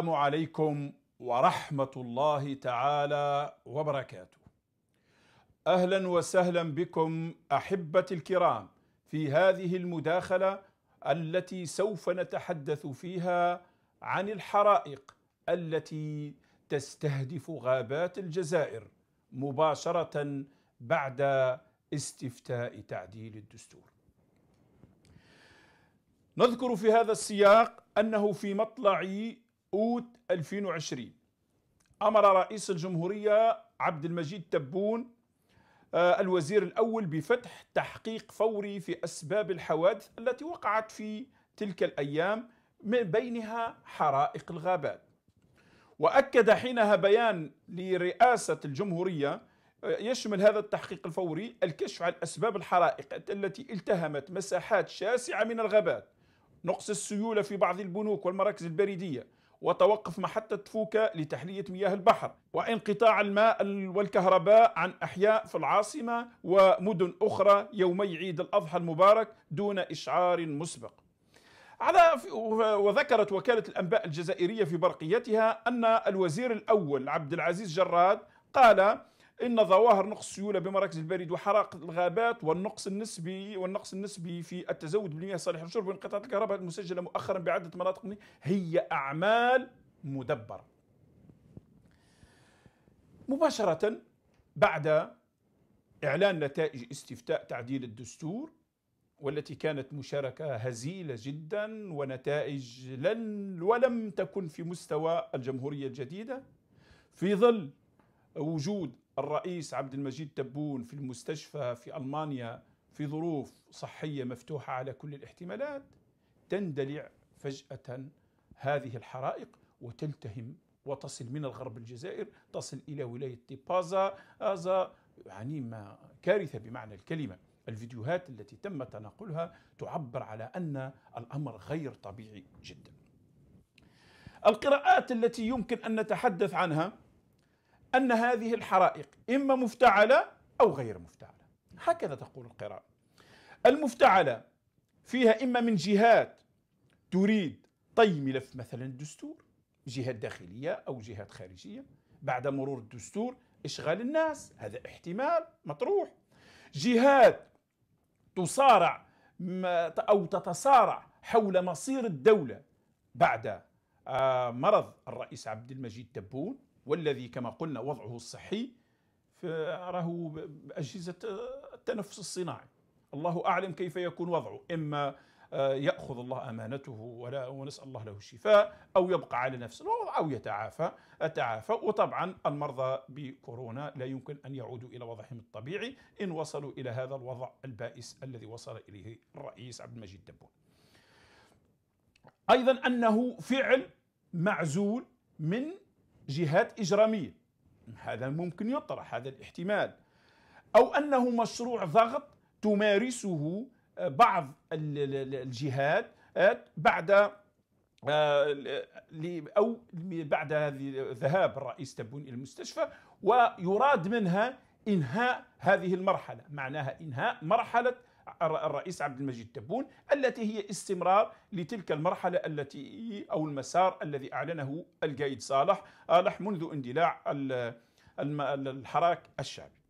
السلام عليكم ورحمه الله تعالى وبركاته اهلا وسهلا بكم احبتي الكرام في هذه المداخله التي سوف نتحدث فيها عن الحرائق التي تستهدف غابات الجزائر مباشره بعد استفتاء تعديل الدستور نذكر في هذا السياق انه في مطلع أوت 2020 أمر رئيس الجمهورية عبد المجيد تبون آه، الوزير الأول بفتح تحقيق فوري في أسباب الحوادث التي وقعت في تلك الأيام من بينها حرائق الغابات وأكد حينها بيان لرئاسة الجمهورية آه، يشمل هذا التحقيق الفوري الكشف عن أسباب الحرائق التي التهمت مساحات شاسعة من الغابات نقص السيولة في بعض البنوك والمراكز البريدية وتوقف محطة فوكا لتحلية مياه البحر وانقطاع الماء والكهرباء عن أحياء في العاصمة ومدن أخرى يومي عيد الأضحى المبارك دون إشعار مسبق على وذكرت وكالة الأنباء الجزائرية في برقيتها أن الوزير الأول عبد العزيز جراد قال إن ظواهر نقص السيولة بمراكز البريد وحرائق الغابات والنقص النسبي والنقص النسبي في التزود بالمياه الصالحة للشرب وانقطاع الكهرباء المسجلة مؤخرا بعدة مناطق هي أعمال مدبرة مباشرة بعد إعلان نتائج استفتاء تعديل الدستور والتي كانت مشاركة هزيلة جدا ونتائج لن ولم تكن في مستوى الجمهورية الجديدة في ظل وجود الرئيس عبد المجيد تبون في المستشفى في المانيا في ظروف صحيه مفتوحه على كل الاحتمالات تندلع فجاه هذه الحرائق وتلتهم وتصل من الغرب الجزائر تصل الى ولايه تيبازا هذا يعني ما كارثه بمعنى الكلمه الفيديوهات التي تم تناقلها تعبر على ان الامر غير طبيعي جدا القراءات التي يمكن ان نتحدث عنها أن هذه الحرائق إما مفتعلة أو غير مفتعلة هكذا تقول القراءة المفتعلة فيها إما من جهات تريد طي ملف مثلا الدستور جهات داخلية أو جهات خارجية بعد مرور الدستور إشغال الناس هذا احتمال مطروح جهات تصارع أو تتصارع حول مصير الدولة بعد آه، مرض الرئيس عبد المجيد تبون والذي كما قلنا وضعه الصحي فأراه أجهزة التنفس الصناعي الله أعلم كيف يكون وضعه إما آه، يأخذ الله أمانته ولا ونسأل الله له الشفاء أو يبقى على نفس الوضع أو يتعافى أتعافى وطبعا المرضى بكورونا لا يمكن أن يعودوا إلى وضعهم الطبيعي إن وصلوا إلى هذا الوضع البائس الذي وصل إليه الرئيس عبد المجيد دبون أيضا أنه فعل معزول من جهات إجرامية هذا ممكن يطرح هذا الاحتمال أو أنه مشروع ضغط تمارسه آه، بعض الجهات آه، بعد آه، أو بعد ذهاب الرئيس تبون إلى المستشفى ويراد منها إنهاء هذه المرحلة معناها إنهاء مرحلة الرئيس عبد المجيد تبون التي هي استمرار لتلك المرحلة التي أو المسار الذي أعلنه القائد صالح صالح منذ اندلاع الحراك الشعبي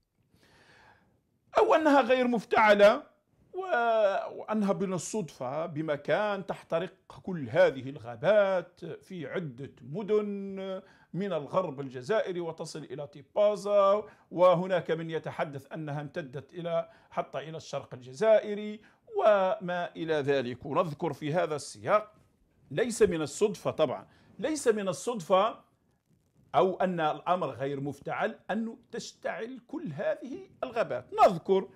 أو أنها غير مفتعلة وأنها من الصدفة بمكان تحترق كل هذه الغابات في عدة مدن من الغرب الجزائري وتصل إلى تيبازا وهناك من يتحدث أنها امتدت إلى حتى إلى الشرق الجزائري وما إلى ذلك ونذكر في هذا السياق ليس من الصدفة طبعا ليس من الصدفة أو أن الأمر غير مفتعل أنه تشتعل كل هذه الغابات نذكر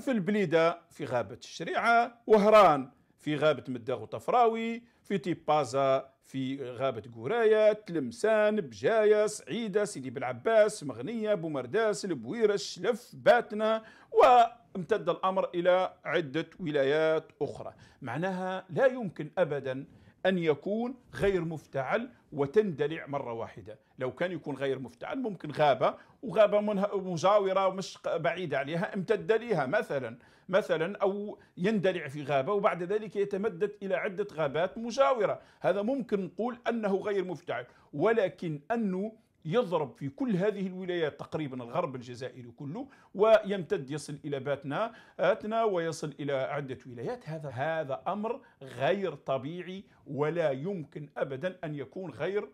في البليدة في غابة الشريعة وهران في غابة مداغ وطفراوي في تيبازا في غابة قوراية تلمسان بجاية سعيدة سيدي بن عباس مغنية بومرداس البويرة الشلف باتنا وامتد الأمر إلى عدة ولايات أخرى معناها لا يمكن أبدا أن يكون غير مفتعل وتندلع مرة واحدة لو كان يكون غير مفتعل ممكن غابة وغابة مجاورة مش بعيدة عليها امتد ليها مثلا مثلا أو يندلع في غابة وبعد ذلك يتمدد إلى عدة غابات مجاورة هذا ممكن نقول أنه غير مفتعل ولكن أنه يضرب في كل هذه الولايات تقريبا الغرب الجزائري كله ويمتد يصل الى باتنا اتنا ويصل الى عده ولايات هذا هذا امر غير طبيعي ولا يمكن ابدا ان يكون غير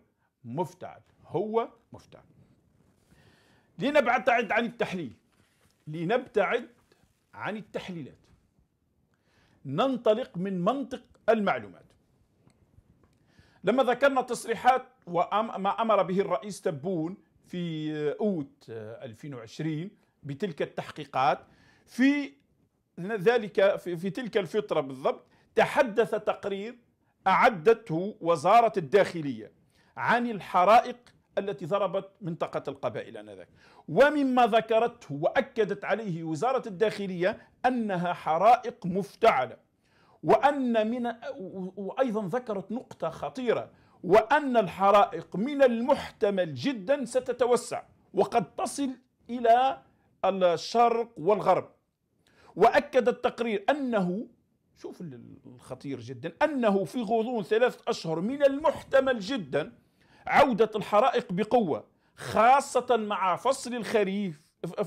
مفتعل هو مفتعل لنبتعد عن التحليل لنبتعد عن التحليلات ننطلق من منطق المعلومات لما ذكرنا تصريحات وما امر به الرئيس تبون في اوت 2020 بتلك التحقيقات في ذلك في تلك الفتره بالضبط تحدث تقرير اعدته وزاره الداخليه عن الحرائق التي ضربت منطقة القبائل آنذاك ومما ذكرته وأكدت عليه وزارة الداخلية أنها حرائق مفتعلة وأن من وأيضا ذكرت نقطة خطيرة وأن الحرائق من المحتمل جدا ستتوسع وقد تصل إلى الشرق والغرب وأكد التقرير أنه شوف الخطير جدا أنه في غضون ثلاثة أشهر من المحتمل جدا عودة الحرائق بقوة خاصة مع فصل الخريف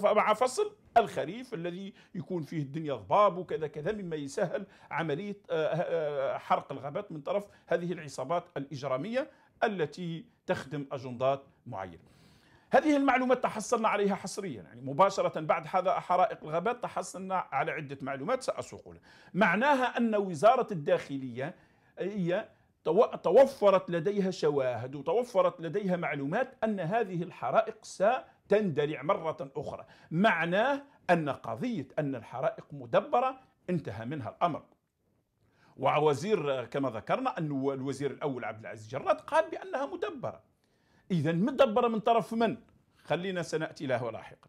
مع فصل الخريف الذي يكون فيه الدنيا ضباب وكذا كذا مما يسهل عملية آه، آه، آه، حرق الغابات من طرف هذه العصابات الإجرامية التي تخدم أجندات معينة هذه المعلومات تحصلنا عليها حصريا يعني مباشرة بعد حرائق الغابات تحصلنا على عدة معلومات سأسوق لها معناها أن وزارة الداخلية هي توفرت لديها شواهد وتوفرت لديها معلومات أن هذه الحرائق سأسوق تندلع مرة أخرى معناه أن قضية أن الحرائق مدبرة انتهى منها الأمر ووزير كما ذكرنا أن الوزير الأول عبد العزيز جراد قال بأنها مدبرة إذا مدبرة من طرف من؟ خلينا سنأتي له لاحقا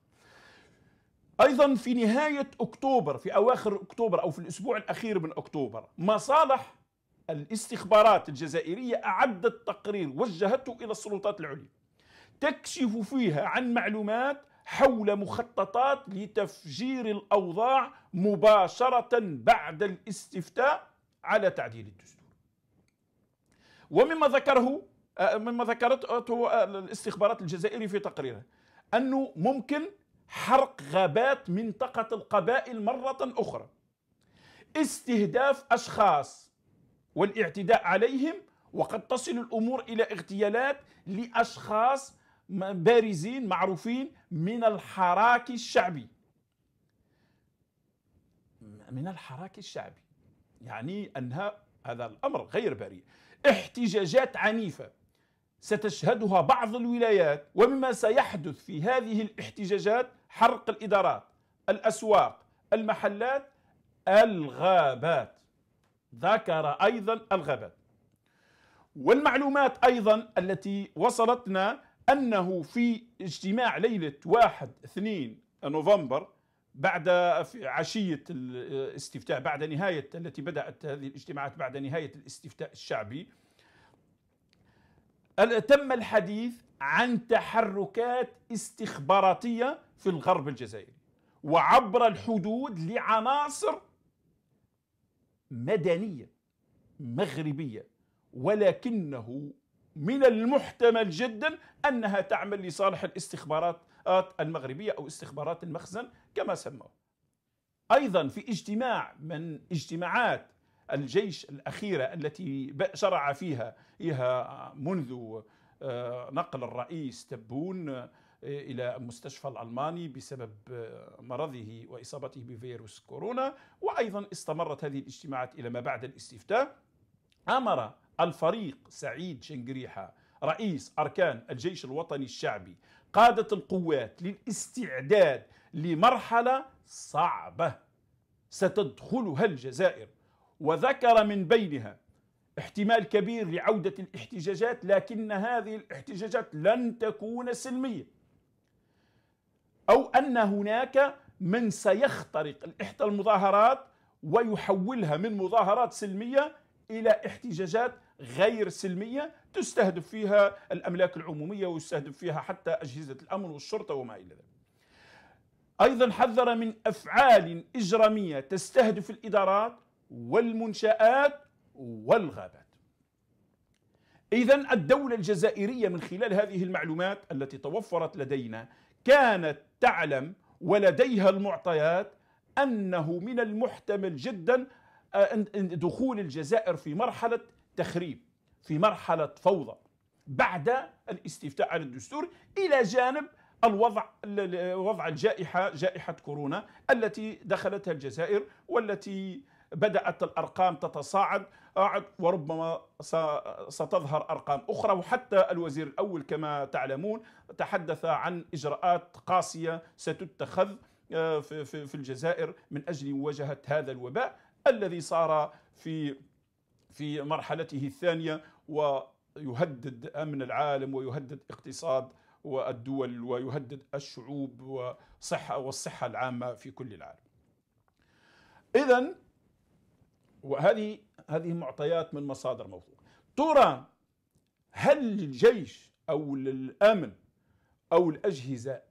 أيضا في نهاية أكتوبر في أواخر أكتوبر أو في الأسبوع الأخير من أكتوبر مصالح الاستخبارات الجزائرية أعدت تقرير وجهته إلى السلطات العليا تكشف فيها عن معلومات حول مخططات لتفجير الاوضاع مباشره بعد الاستفتاء على تعديل الدستور. ومما ذكره مما ذكرته الاستخبارات الجزائري في تقريره انه ممكن حرق غابات منطقه القبائل مره اخرى. استهداف اشخاص والاعتداء عليهم وقد تصل الامور الى اغتيالات لاشخاص بارزين معروفين من الحراك الشعبي من الحراك الشعبي يعني أنها هذا الأمر غير بريء احتجاجات عنيفة ستشهدها بعض الولايات ومما سيحدث في هذه الاحتجاجات حرق الإدارات الأسواق المحلات الغابات ذكر أيضا الغابات والمعلومات أيضا التي وصلتنا انه في اجتماع ليله 1 2 نوفمبر بعد عشيه الاستفتاء بعد نهايه التي بدات هذه الاجتماعات بعد نهايه الاستفتاء الشعبي تم الحديث عن تحركات استخباراتيه في الغرب الجزائري وعبر الحدود لعناصر مدنيه مغربيه ولكنه من المحتمل جدا انها تعمل لصالح الاستخبارات آه، المغربيه او استخبارات المخزن كما سموه. ايضا في اجتماع من اجتماعات الجيش الاخيره التي شرع فيها منذ آه، نقل الرئيس تبون آه، الى المستشفى الالماني بسبب مرضه واصابته بفيروس كورونا وايضا استمرت هذه الاجتماعات الى ما بعد الاستفتاء امر الفريق سعيد شنقريحة رئيس أركان الجيش الوطني الشعبي قادة القوات للاستعداد لمرحلة صعبة ستدخلها الجزائر وذكر من بينها احتمال كبير لعودة الاحتجاجات لكن هذه الاحتجاجات لن تكون سلمية أو أن هناك من سيخترق إحدى المظاهرات ويحولها من مظاهرات سلمية إلى احتجاجات غير سلمية تستهدف فيها الأملاك العمومية ويستهدف فيها حتى أجهزة الأمن والشرطة وما إلى ذلك أيضا حذر من أفعال إجرامية تستهدف الإدارات والمنشآت والغابات إذا الدولة الجزائرية من خلال هذه المعلومات التي توفرت لدينا كانت تعلم ولديها المعطيات أنه من المحتمل جدا آه، دخول الجزائر في مرحلة تخريب في مرحلة فوضى بعد الاستفتاء على الدستور إلى جانب الوضع وضع الجائحة جائحة كورونا التي دخلتها الجزائر والتي بدأت الأرقام تتصاعد آه، وربما ستظهر أرقام أخرى وحتى الوزير الأول كما تعلمون تحدث عن إجراءات قاسية ستتخذ آه، في الجزائر من أجل مواجهة هذا الوباء الذي صار في في مرحلته الثانية ويهدد أمن العالم ويهدد اقتصاد والدول ويهدد الشعوب وصحة والصحة العامة في كل العالم إذا وهذه هذه معطيات من مصادر موثوقة ترى هل للجيش أو للأمن أو الأجهزة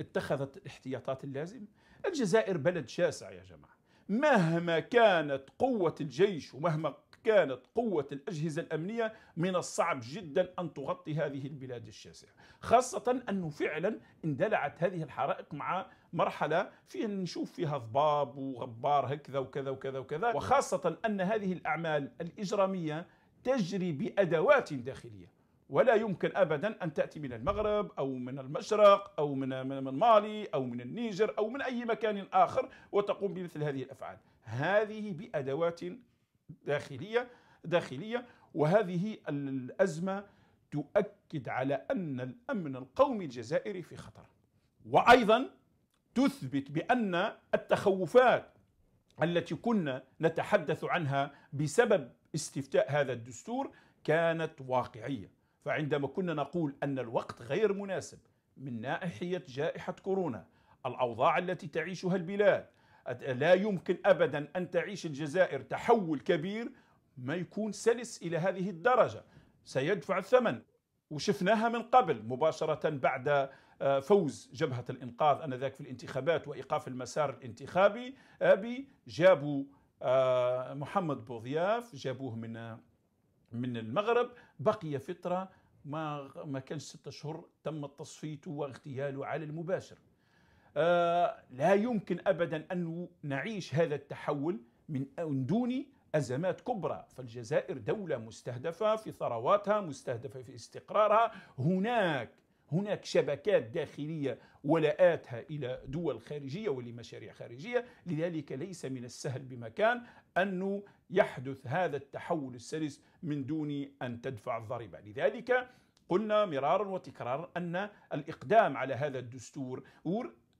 اتخذت الاحتياطات اللازمة الجزائر بلد شاسع يا جماعة مهما كانت قوة الجيش ومهما كانت قوة الأجهزة الأمنية من الصعب جدا أن تغطي هذه البلاد الشاسعة خاصة أنه فعلا اندلعت هذه الحرائق مع مرحلة فيها نشوف فيها ضباب وغبار هكذا وكذا وكذا وكذا وخاصة أن هذه الأعمال الإجرامية تجري بأدوات داخلية ولا يمكن ابدا ان تاتي من المغرب او من المشرق او من من مالي او من النيجر او من اي مكان اخر وتقوم بمثل هذه الافعال هذه بادوات داخلية داخلية وهذه الأزمة تؤكد على أن الأمن القومي الجزائري في خطر وأيضا تثبت بأن التخوفات التي كنا نتحدث عنها بسبب استفتاء هذا الدستور كانت واقعية فعندما كنا نقول أن الوقت غير مناسب من ناحية جائحة كورونا الأوضاع التي تعيشها البلاد لا يمكن أبدا أن تعيش الجزائر تحول كبير ما يكون سلس إلى هذه الدرجة سيدفع الثمن وشفناها من قبل مباشرة بعد آه، فوز جبهة الإنقاذ أنذاك في الانتخابات وإيقاف المسار الانتخابي أبي آه، جابوا آه، محمد بوضياف جابوه من من المغرب بقي فترة ما ما كانش ستة أشهر تم تصفيته واغتياله على المباشر آه، لا يمكن أبدا أن نعيش هذا التحول من دون أزمات كبرى فالجزائر دولة مستهدفة في ثرواتها مستهدفة في استقرارها هناك هناك شبكات داخلية ولاءاتها إلى دول خارجية ولمشاريع خارجية لذلك ليس من السهل بمكان أنه يحدث هذا التحول السلس من دون أن تدفع الضريبة لذلك قلنا مرارا وتكرارا أن الإقدام على هذا الدستور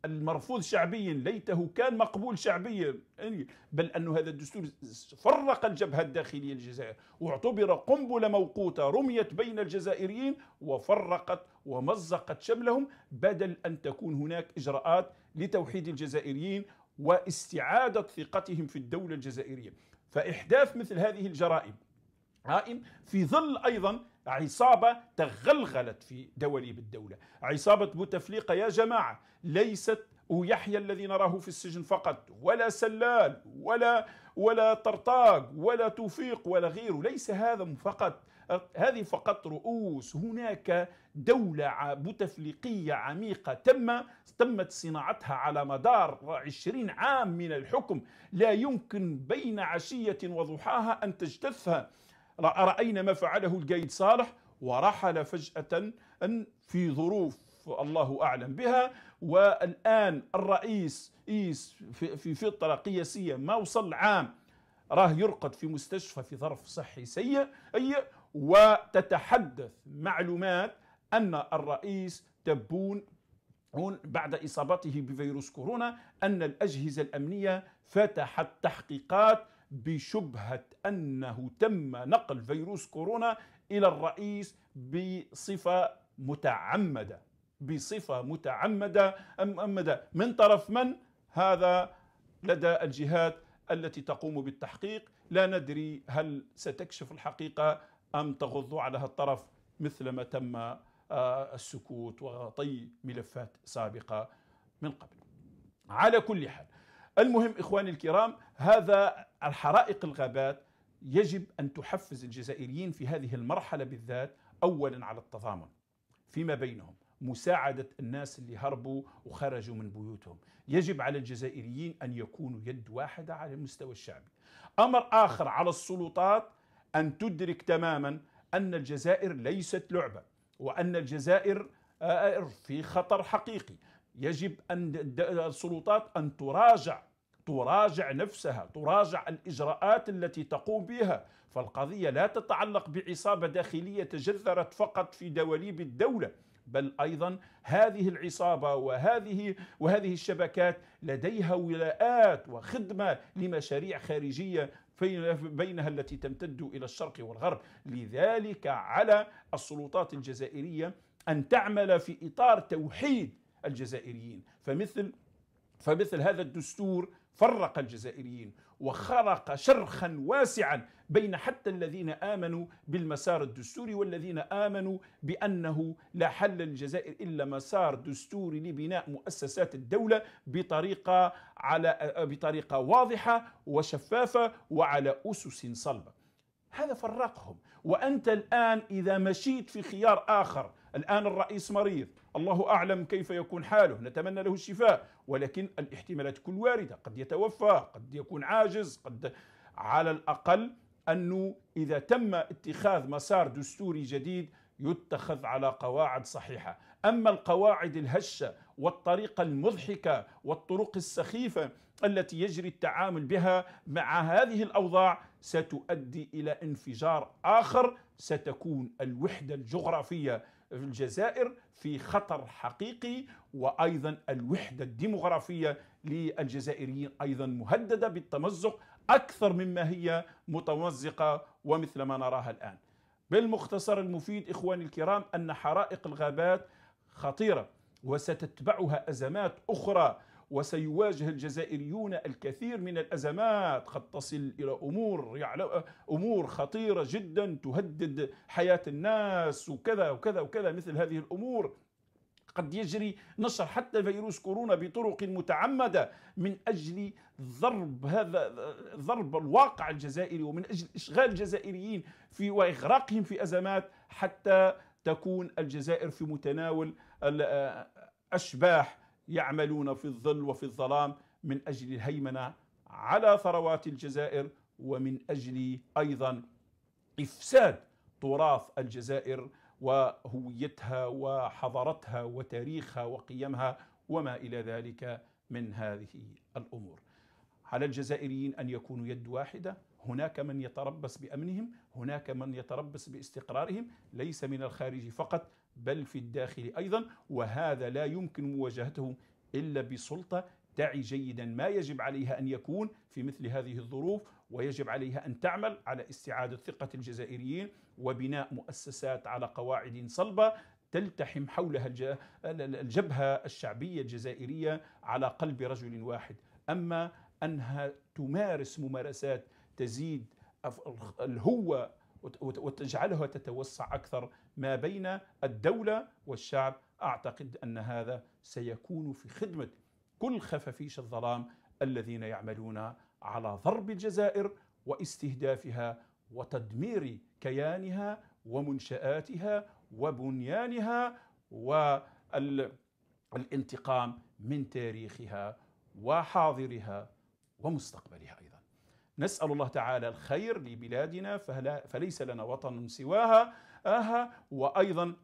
المرفوض شعبيا ليته كان مقبول شعبيا يعني بل أن هذا الدستور فرق الجبهة الداخلية للجزائر واعتبر قنبلة موقوتة رميت بين الجزائريين وفرقت ومزقت شملهم بدل أن تكون هناك إجراءات لتوحيد الجزائريين واستعادة ثقتهم في الدولة الجزائرية فإحداث مثل هذه الجرائم قائم في ظل أيضا عصابة تغلغلت في دواليب الدولة عصابة بوتفليقة يا جماعة ليست ويحيى الذي نراه في السجن فقط ولا سلال ولا ولا طرطاق ولا توفيق ولا غيره ليس هذا فقط هذه فقط رؤوس هناك دولة بوتفليقية عميقة تم تمت صناعتها على مدار عشرين عام من الحكم لا يمكن بين عشية وضحاها أن تجتثها رأينا ما فعله القايد صالح ورحل فجأة في ظروف الله أعلم بها والآن الرئيس إيس في فطرة قياسية ما وصل عام راه يرقد في مستشفى في ظرف صحي سيء أي وتتحدث معلومات أن الرئيس تبون بعد إصابته بفيروس كورونا أن الأجهزة الأمنية فتحت تحقيقات بشبهة أنه تم نقل فيروس كورونا إلى الرئيس بصفة متعمدة بصفة متعمدة أممدة من طرف من؟ هذا لدى الجهات التي تقوم بالتحقيق لا ندري هل ستكشف الحقيقة أم تغض على الطرف مثل ما تم آه، السكوت وطي ملفات سابقة من قبل على كل حال المهم إخواني الكرام هذا الحرائق الغابات يجب أن تحفز الجزائريين في هذه المرحلة بالذات أولا على التضامن فيما بينهم مساعدة الناس اللي هربوا وخرجوا من بيوتهم يجب على الجزائريين أن يكونوا يد واحدة على المستوى الشعبي أمر آخر على السلطات أن تدرك تماما أن الجزائر ليست لعبة وأن الجزائر آه، آه، في خطر حقيقي يجب أن السلطات أن تراجع تراجع نفسها تراجع الإجراءات التي تقوم بها فالقضية لا تتعلق بعصابة داخلية تجذرت فقط في دواليب الدولة بل ايضا هذه العصابه وهذه وهذه الشبكات لديها ولاءات وخدمه لمشاريع خارجيه بينها التي تمتد الى الشرق والغرب، لذلك على السلطات الجزائريه ان تعمل في اطار توحيد الجزائريين، فمثل فمثل هذا الدستور فرق الجزائريين وخرق شرخا واسعا بين حتى الذين امنوا بالمسار الدستوري والذين امنوا بانه لا حل للجزائر الا مسار دستوري لبناء مؤسسات الدوله بطريقه على بطريقه واضحه وشفافه وعلى اسس صلبه. هذا فرقهم وانت الان اذا مشيت في خيار اخر الآن الرئيس مريض الله أعلم كيف يكون حاله نتمنى له الشفاء ولكن الاحتمالات كل واردة قد يتوفى قد يكون عاجز قد على الأقل أنه إذا تم اتخاذ مسار دستوري جديد يتخذ على قواعد صحيحة أما القواعد الهشة والطريقة المضحكة والطرق السخيفة التي يجري التعامل بها مع هذه الأوضاع ستؤدي إلى انفجار آخر ستكون الوحدة الجغرافية في الجزائر في خطر حقيقي وايضا الوحده الديمغرافيه للجزائريين ايضا مهدده بالتمزق اكثر مما هي متمزقه ومثل ما نراها الان. بالمختصر المفيد اخواني الكرام ان حرائق الغابات خطيره وستتبعها ازمات اخرى وسيواجه الجزائريون الكثير من الأزمات قد تصل إلى أمور أمور خطيرة جدا تهدد حياة الناس وكذا وكذا وكذا مثل هذه الأمور قد يجري نشر حتى فيروس كورونا بطرق متعمده من اجل ضرب هذا ضرب الواقع الجزائري ومن اجل اشغال الجزائريين في واغراقهم في ازمات حتى تكون الجزائر في متناول الاشباح آه، يعملون في الظل وفي الظلام من اجل الهيمنه على ثروات الجزائر ومن اجل ايضا افساد تراث الجزائر وهويتها وحضارتها وتاريخها وقيمها وما الى ذلك من هذه الامور. على الجزائريين ان يكونوا يد واحده، هناك من يتربص بامنهم، هناك من يتربص باستقرارهم، ليس من الخارج فقط بل في الداخل أيضا وهذا لا يمكن مواجهته إلا بسلطة تعي جيدا ما يجب عليها أن يكون في مثل هذه الظروف ويجب عليها أن تعمل على استعادة ثقة الجزائريين وبناء مؤسسات على قواعد صلبة تلتحم حولها الجبهة الشعبية الجزائرية على قلب رجل واحد أما أنها تمارس ممارسات تزيد الهوة وتجعلها تتوسع أكثر ما بين الدولة والشعب أعتقد أن هذا سيكون في خدمة كل خفافيش الظلام الذين يعملون على ضرب الجزائر واستهدافها وتدمير كيانها ومنشآتها وبنيانها والانتقام من تاريخها وحاضرها ومستقبلها أيضا نسأل الله تعالى الخير لبلادنا فليس لنا وطن سواها آها وأيضا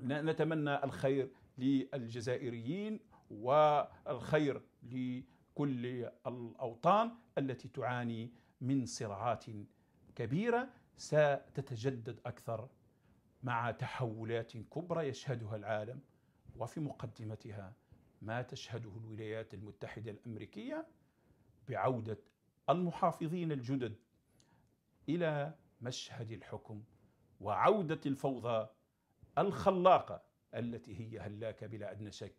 نتمنى الخير للجزائريين والخير لكل الأوطان التي تعاني من صراعات كبيرة ستتجدد أكثر مع تحولات كبرى يشهدها العالم وفي مقدمتها ما تشهده الولايات المتحدة الأمريكية بعودة المحافظين الجدد إلى مشهد الحكم وعودة الفوضى الخلاقة التي هي هلاكة بلا أدنى شك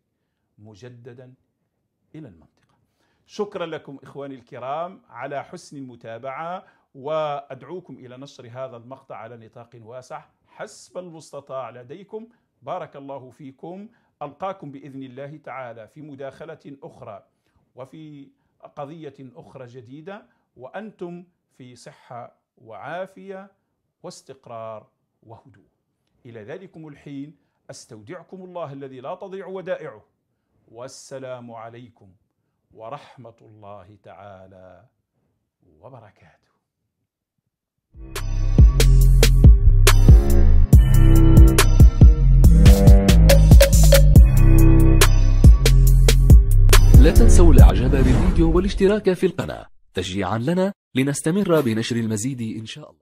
مجددا إلى المنطقة شكرا لكم إخواني الكرام على حسن المتابعة وأدعوكم إلى نشر هذا المقطع على نطاق واسع حسب المستطاع لديكم بارك الله فيكم ألقاكم بإذن الله تعالى في مداخلة أخرى وفي قضية أخرى جديدة وأنتم في صحة وعافية واستقرار وهدوء الى ذلكم الحين استودعكم الله الذي لا تضيع ودائعه والسلام عليكم ورحمه الله تعالى وبركاته لا تنسوا الاعجاب بالفيديو والاشتراك في القناه تشجيعا لنا لنستمر بنشر المزيد ان شاء الله